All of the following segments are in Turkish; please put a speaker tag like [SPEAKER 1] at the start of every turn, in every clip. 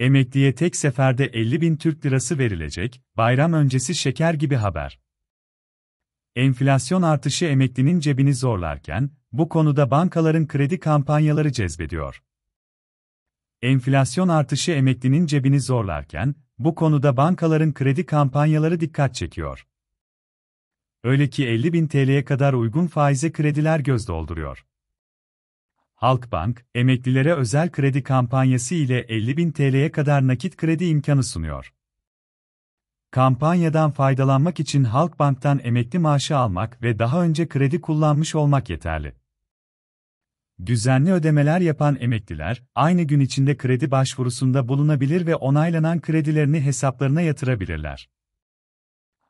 [SPEAKER 1] Emekliye tek seferde 50 bin Türk lirası verilecek, bayram öncesi şeker gibi haber. Enflasyon artışı emeklinin cebini zorlarken, bu konuda bankaların kredi kampanyaları cezbediyor. Enflasyon artışı emeklinin cebini zorlarken, bu konuda bankaların kredi kampanyaları dikkat çekiyor. Öyle ki 50 bin TL'ye kadar uygun faize krediler göz dolduruyor. Halkbank, emeklilere özel kredi kampanyası ile 50 bin TL'ye kadar nakit kredi imkanı sunuyor. Kampanyadan faydalanmak için Halkbank'tan emekli maaşı almak ve daha önce kredi kullanmış olmak yeterli. Düzenli ödemeler yapan emekliler, aynı gün içinde kredi başvurusunda bulunabilir ve onaylanan kredilerini hesaplarına yatırabilirler.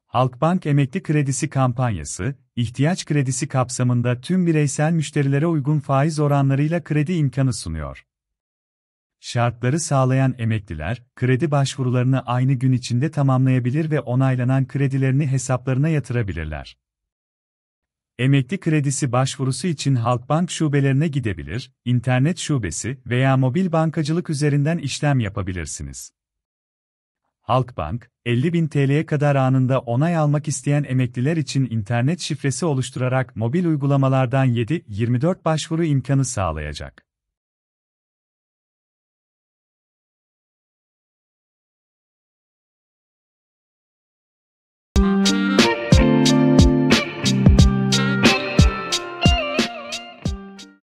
[SPEAKER 1] Halkbank Emekli Kredisi kampanyası, ihtiyaç kredisi kapsamında tüm bireysel müşterilere uygun faiz oranlarıyla kredi imkanı sunuyor. Şartları sağlayan emekliler, kredi başvurularını aynı gün içinde tamamlayabilir ve onaylanan kredilerini hesaplarına yatırabilirler. Emekli kredisi başvurusu için Halkbank şubelerine gidebilir, internet şubesi veya mobil bankacılık üzerinden işlem yapabilirsiniz. Halkbank, 50 bin TL'ye kadar anında onay almak isteyen emekliler için internet şifresi oluşturarak mobil uygulamalardan 7-24 başvuru imkanı sağlayacak.